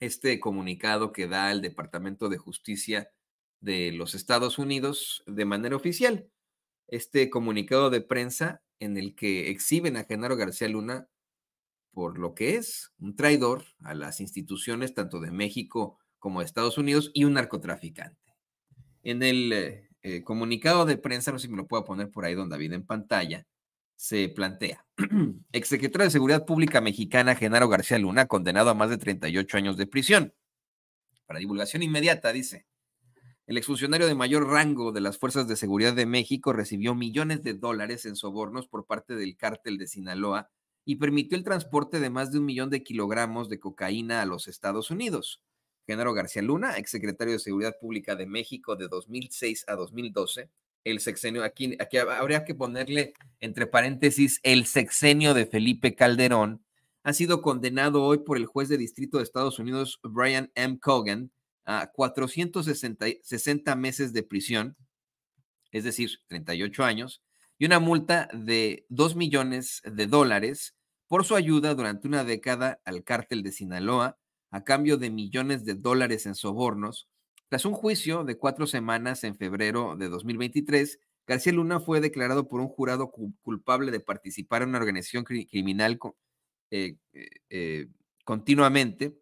este comunicado que da el Departamento de Justicia de los Estados Unidos de manera oficial. Este comunicado de prensa en el que exhiben a Genaro García Luna por lo que es un traidor a las instituciones tanto de México como de Estados Unidos y un narcotraficante. En el eh, eh, comunicado de prensa, no sé si me lo puedo poner por ahí, donde David, en pantalla, se plantea. Exsecretario de Seguridad Pública Mexicana, Genaro García Luna, condenado a más de 38 años de prisión. Para divulgación inmediata, dice. El exfuncionario de mayor rango de las Fuerzas de Seguridad de México recibió millones de dólares en sobornos por parte del cártel de Sinaloa y permitió el transporte de más de un millón de kilogramos de cocaína a los Estados Unidos. Genaro García Luna, exsecretario de Seguridad Pública de México de 2006 a 2012, el sexenio. Aquí, habría que ponerle entre paréntesis el sexenio de Felipe Calderón. Ha sido condenado hoy por el juez de distrito de Estados Unidos, Brian M. Cogan, a 460 meses de prisión, es decir, 38 años, y una multa de 2 millones de dólares por su ayuda durante una década al cártel de Sinaloa a cambio de millones de dólares en sobornos tras un juicio de cuatro semanas en febrero de 2023, García Luna fue declarado por un jurado culpable de participar en una organización criminal eh, eh, eh, continuamente,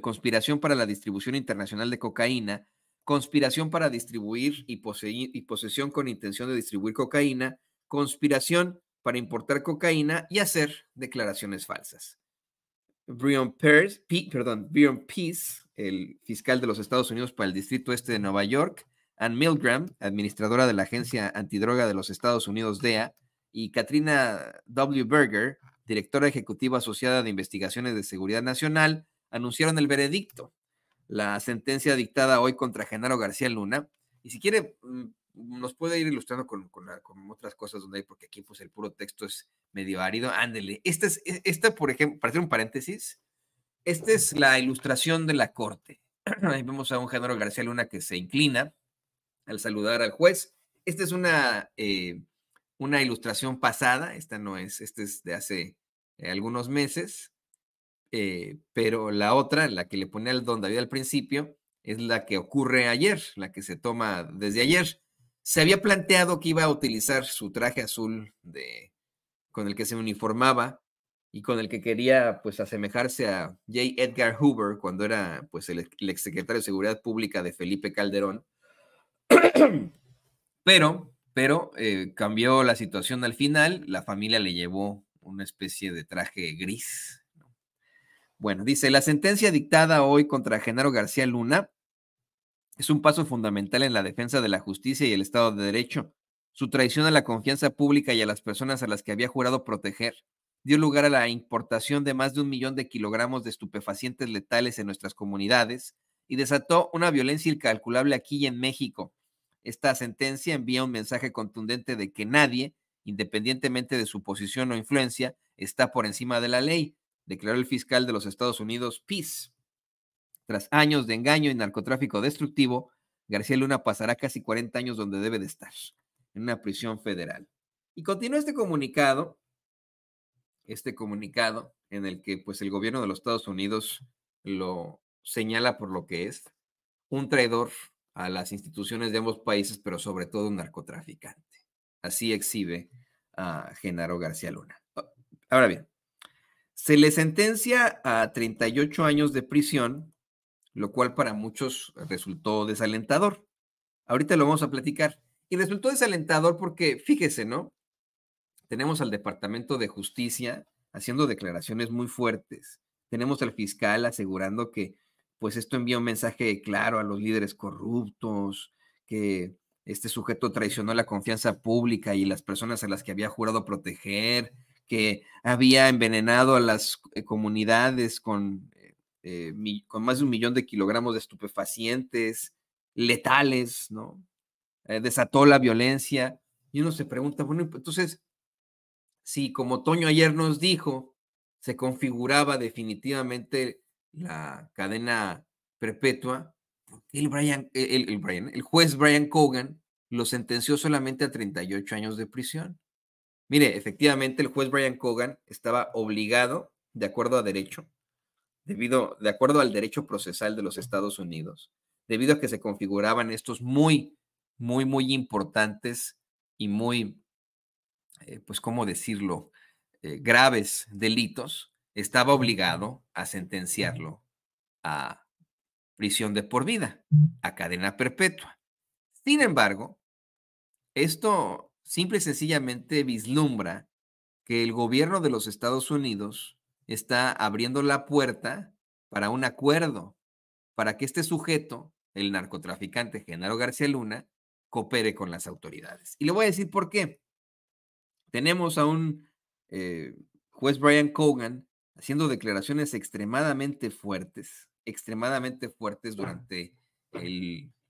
conspiración para la distribución internacional de cocaína, conspiración para distribuir y, posesión con intención de distribuir cocaína, conspiración para importar cocaína y hacer declaraciones falsas. perdón, Brion Peace el fiscal de los Estados Unidos para el Distrito Este de Nueva York, Ann Milgram, administradora de la Agencia Antidroga de los Estados Unidos, DEA, y Katrina W. Berger, directora ejecutiva asociada de investigaciones de seguridad nacional, anunciaron el veredicto, la sentencia dictada hoy contra Genaro García Luna. Y si quiere, mm, nos puede ir ilustrando con, otras cosas donde hay, porque aquí pues el puro texto es medio árido. Ándele, esta, es, e, esta por ejemplo, para hacer un paréntesis, esta es la ilustración de la corte. Ahí vemos a un género García Luna que se inclina al saludar al juez. Esta es una, eh, una ilustración pasada, esta no es, esta es de hace eh, algunos meses, eh, pero la otra, la que le pone al don David al principio, es la que ocurre ayer, la que se toma desde ayer. Se había planteado que iba a utilizar su traje azul de, con el que se uniformaba y con el que quería pues asemejarse a J. Edgar Hoover cuando era pues el, exsecretario de Seguridad Pública de Felipe Calderón. Pero, pero eh, cambió la situación al final, la familia le llevó una especie de traje gris. Bueno, dice, la sentencia dictada hoy contra Genaro García Luna es un paso fundamental en la defensa de la justicia y el Estado de Derecho. Su traición a la confianza pública y a las personas a las que había jurado proteger dio lugar a la importación de más de un millón de kilogramos de estupefacientes letales en nuestras comunidades y desató una violencia incalculable aquí y en México. Esta sentencia envía un mensaje contundente de que nadie, independientemente de su posición o influencia, está por encima de la ley, declaró el fiscal de los Estados Unidos, PIS. Tras años de engaño y narcotráfico destructivo, García Luna pasará casi 40 años donde debe de estar, en una prisión federal. Y continúa este comunicado este comunicado en el que pues el gobierno de los Estados Unidos lo señala por lo que es un traidor a las instituciones de ambos países, pero sobre todo un narcotraficante. Así exhibe a Genaro García Luna. Ah, ahora bien, se le sentencia a 38 años de prisión, lo cual para muchos resultó desalentador. Ahorita lo vamos a platicar. Y resultó desalentador porque, fíjese, ¿no? tenemos al Departamento de Justicia haciendo declaraciones muy fuertes, tenemos al fiscal asegurando que pues esto envía un mensaje claro a los líderes corruptos, que este sujeto traicionó la confianza pública y las personas a las que había jurado proteger, que había envenenado a las eh, comunidades con, eh, eh, con más de un millón de kilogramos de estupefacientes letales, ¿no? desató la violencia. Y uno se pregunta, bueno, pues, entonces, si, como Toño ayer nos dijo, se configuraba definitivamente la cadena perpetua, e, el, Brian, el, juez Brian Cogan lo sentenció solamente a 38 años de prisión. Mire, efectivamente, el juez Brian Cogan estaba obligado, de acuerdo a derecho, debido, de acuerdo al derecho procesal de los Estados Unidos, debido a que se configuraban estos muy, muy, muy importantes y muy eh, pues, ¿cómo decirlo?, eh, graves delitos, estaba obligado a sentenciarlo a prisión de por vida, mm. a cadena perpetua. Sin embargo, esto simple y sencillamente vislumbra que el gobierno de los Estados Unidos está abriendo la puerta para un acuerdo, para que este sujeto, el narcotraficante Genaro García Luna, coopere con las autoridades. Y le voy a decir por qué tenemos a un eh, juez Brian Cogan haciendo declaraciones extremadamente fuertes, extremadamente fuertes durante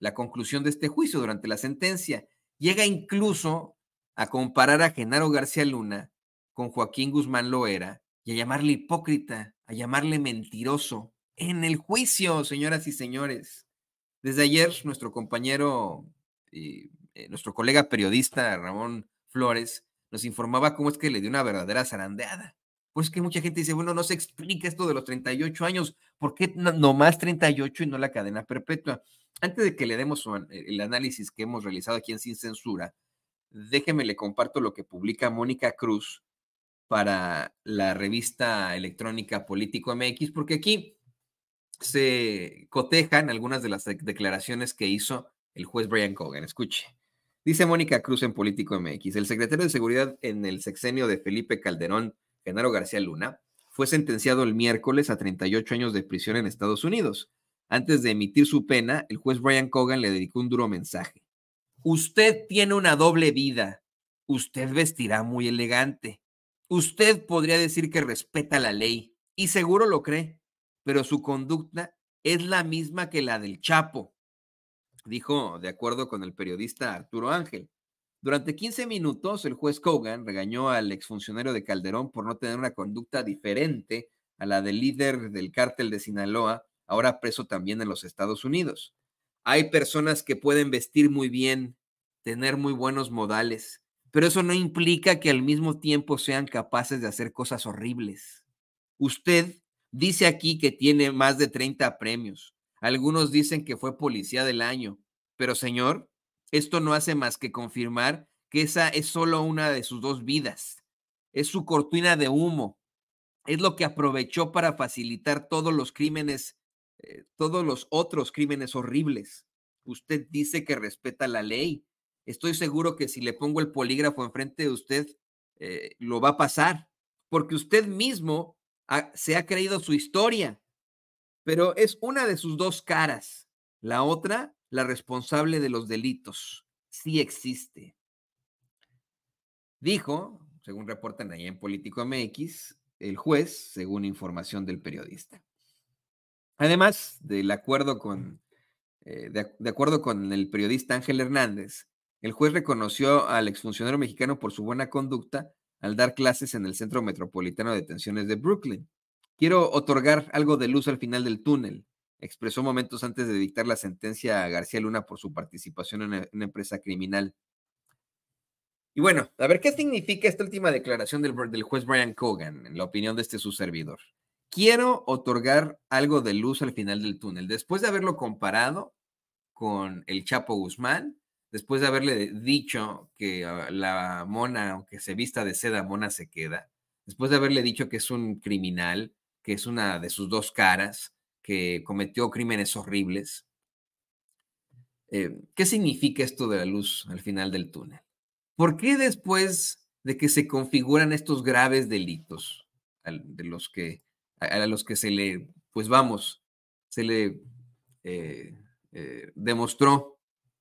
la conclusión de este juicio, durante la sentencia. Llega incluso a comparar a Genaro García Luna con Joaquín Guzmán Loera y a llamarle hipócrita, a llamarle mentiroso en el juicio, señoras y señores. Desde ayer, nuestro compañero, y, eh, nuestro colega periodista Ramón Flores, nos informaba cómo es que le dio una verdadera zarandeada. Pues que mucha gente dice, bueno, no se explica esto de los 38 años, ¿por qué nomás 38 y no la cadena perpetua? Antes de que le demos eh, el análisis que hemos realizado aquí en Sin Censura, déjeme le comparto lo que publica Mónica Cruz para la revista electrónica Político MX, porque aquí se cotejan algunas de las declaraciones que hizo el juez Brian Cogan. Escuche. Dice Mónica Cruz en Político MX, el secretario de Seguridad en el sexenio de Felipe Calderón, Genaro García Luna, fue sentenciado el miércoles a 38 años de prisión en Estados Unidos. Antes de emitir su pena, el juez Brian Cogan le dedicó un duro mensaje. Usted tiene una doble vida. Usted vestirá muy elegante. Usted podría decir que respeta la ley, y seguro lo cree, pero su conducta es la misma que la del Chapo, dijo de acuerdo con el periodista Arturo Ángel. Durante 15 minutos, el juez Kogan regañó al exfuncionario de Calderón por no tener una conducta diferente a la del líder del cártel de Sinaloa, ahora preso también en los Estados Unidos. Hay personas que pueden vestir muy bien, tener muy buenos modales, pero eso no implica que al mismo tiempo sean capaces de hacer cosas horribles. Usted dice aquí que tiene más de 30 premios, algunos dicen que fue policía del año, pero señor, esto no hace más que confirmar que esa es solo una de sus dos vidas. Es su cortina de humo. Es lo que aprovechó para facilitar todos los crímenes, eh, todos los otros crímenes horribles. Usted dice que respeta la ley. Estoy seguro que si le pongo el polígrafo enfrente de usted, eh, lo va a pasar, porque usted mismo se ha creído su historia pero es una de sus dos caras. La otra, la responsable de los delitos. Sí existe. Dijo, según reportan ahí en Político MX, el juez, según información del periodista. Además acuerdo eh, de, de acuerdo con el periodista Ángel Hernández, el juez reconoció al exfuncionario mexicano por su buena conducta al dar clases en el Centro Metropolitano de Detenciones de Brooklyn. Quiero otorgar algo de luz al final del túnel, expresó momentos antes de dictar la sentencia a García Luna por su participación en e, una empresa criminal. Y bueno, a ver qué significa esta última declaración del, juez Brian Cogan, en la opinión de este subservidor. Quiero otorgar algo de luz al final del túnel. Después de haberlo comparado con el Chapo Guzmán, después de haberle dicho que ah, la mona, aunque se vista de seda, mona se queda, después de haberle dicho que es un criminal, que es una de sus dos caras, que cometió crímenes horribles. Eh, ¿Qué significa esto de la luz al final del túnel? ¿Por qué después de que se configuran estos graves delitos de los que, a, los que se le, pues vamos, se le eh, eh, demostró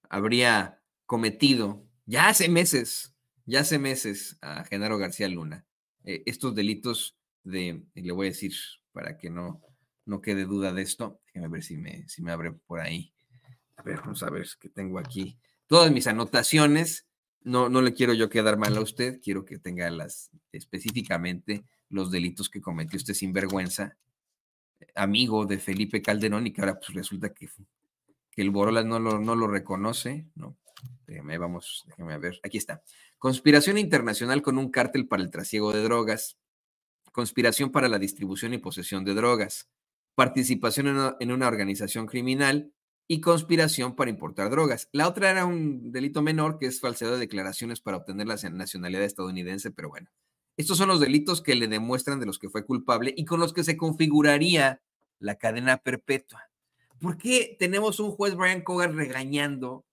habría cometido ya hace meses, ya hace meses a Genaro García Luna, estos delitos de, le voy a decir para que no, no quede duda de esto, déjeme ver si me, si me abre por ahí. A ver, vamos a ver qué tengo aquí todas mis anotaciones. No, no le quiero yo quedar mal a usted, quiero que tenga las específicamente los delitos que cometió usted sin vergüenza, eh, amigo de Felipe Calderón, y que ahora pues resulta que, que el Borola no lo, no lo reconoce, ¿no? Déjeme, vamos, déjeme ver. Aquí está. Conspiración internacional con un cártel para el trasiego de drogas conspiración para la distribución y posesión de drogas, participación en una, organización criminal y conspiración para importar drogas. La otra era un delito menor que es falsedad de declaraciones para obtener la nacionalidad estadounidense, pero bueno, estos son los delitos que le demuestran de los que fue culpable y con los que se configuraría la cadena perpetua. ¿Por qué tenemos un juez Brian Cogar regañando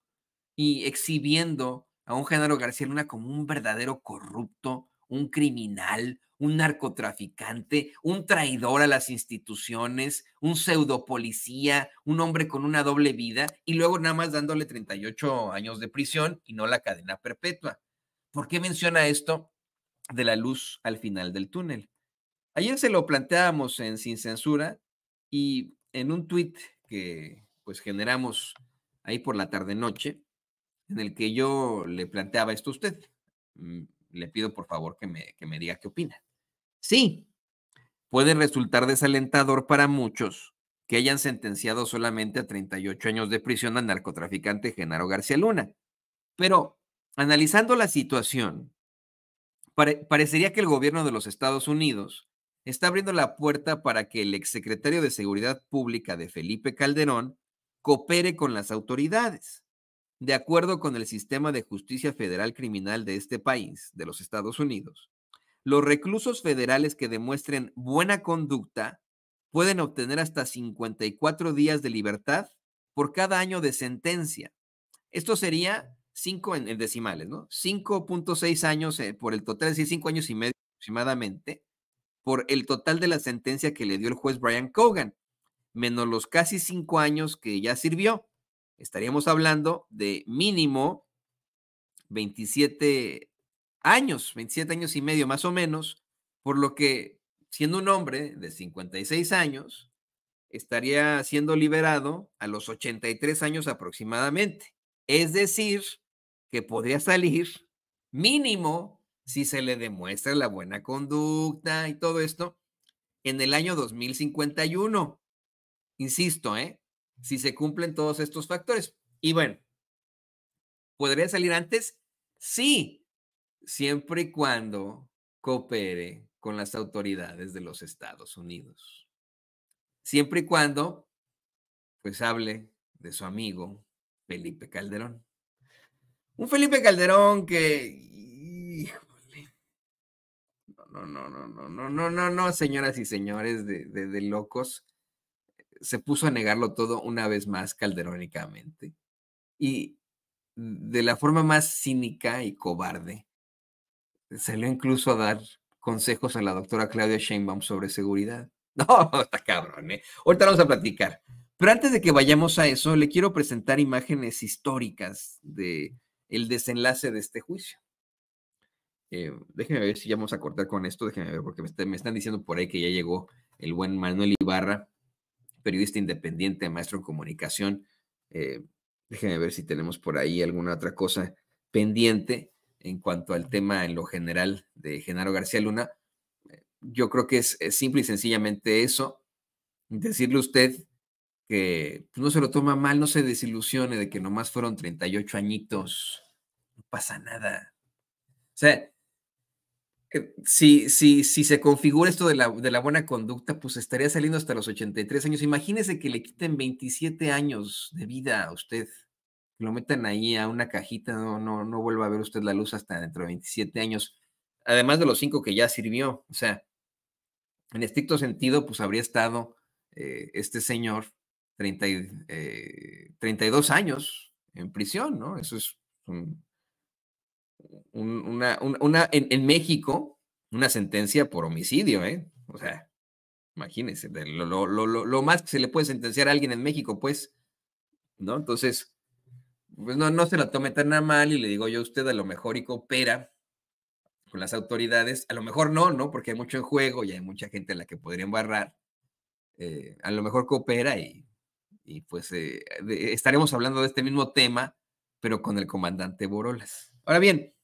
y exhibiendo a un Genaro García Luna como un verdadero corrupto, un criminal, un narcotraficante, un traidor a las instituciones, un pseudo policía, un hombre con una doble vida y luego nada más dándole 38 años de prisión y no la cadena perpetua. ¿Por qué menciona esto de la luz al final del túnel? Ayer se lo planteábamos en Sin Censura y en un tuit que pues generamos ahí por la tarde noche, en el que yo le planteaba esto a usted mm, le pido por favor que me, que me diga qué opina. Sí, puede resultar desalentador para muchos que hayan sentenciado solamente a 38 años de prisión al narcotraficante Genaro García Luna. Pero analizando la situación, parecería que el gobierno de los Estados Unidos está abriendo la puerta para que el exsecretario de Seguridad Pública de Felipe Calderón coopere con las autoridades. De acuerdo con el sistema de justicia federal criminal de este país, de los Estados Unidos, los reclusos federales que demuestren buena conducta pueden obtener hasta 54 días de libertad por cada año de sentencia. Esto sería 5 en, decimales, ¿no? 5.6 años eh, por el total, es decir, 5 años y medio aproximadamente, por el total de la sentencia que le dio el juez Brian Cogan, menos los casi 5 años que ya sirvió estaríamos hablando de mínimo 27 años, 27 años y medio más o menos, por lo que siendo un hombre de 56 años, estaría siendo liberado a los 83 años aproximadamente. Es decir, que podría salir mínimo si se le demuestra la buena conducta y todo esto en el año 2051. Insisto, ¿eh? si se cumplen todos estos factores. Y bueno, ¿podría salir antes? Sí, siempre y cuando coopere con las autoridades de los Estados Unidos. Siempre y cuando, pues hable de su amigo Felipe Calderón. Un Felipe Calderón que, híjole, no, no, no, no, no, no, no, no, señoras y señores de, de, de locos se puso a negarlo todo una vez más calderónicamente y de la forma más cínica y cobarde salió incluso a dar consejos a la doctora Claudia Sheinbaum sobre seguridad. No, está cabrón, ¿eh? Ahorita vamos a platicar. Pero antes de que vayamos a eso, le quiero presentar imágenes históricas de el desenlace de este juicio. Eh, déjenme ver si ya vamos a cortar con esto, déjenme ver, porque me, están diciendo por ahí que ya llegó el buen Manuel Ibarra periodista independiente, maestro en comunicación. Eh, déjenme ver si tenemos por ahí alguna otra cosa pendiente en cuanto al tema en lo general de Genaro García Luna. Eh, yo creo que es, simple y sencillamente eso, decirle a usted que pues, no se lo toma mal, no se desilusione de que nomás fueron 38 añitos, no pasa nada. O sea, si, se configura esto de la, buena conducta, pues estaría saliendo hasta los 83 años. Imagínese que le quiten 27 años de vida a usted, lo metan ahí a una cajita, no, no, no vuelva a ver usted la luz hasta dentro de 27 años, además de los cinco que ya sirvió. O sea, en estricto sentido, pues habría estado eh, este señor 32 eh, años en prisión, ¿no? Eso es una, una, en, México, una sentencia por homicidio, ¿eh? O sea, imagínense, lo, más que se le puede sentenciar a alguien en México, pues, ¿no? Entonces, pues no, no se la tome tan a mal y le digo yo a usted, a lo mejor y coopera con las autoridades, a lo mejor no, ¿no? Porque hay mucho en juego y hay mucha gente a la que podrían barrar eh, a lo mejor coopera y, pues eh, estaremos hablando de este mismo tema, pero con el comandante Borolas. Ahora bien,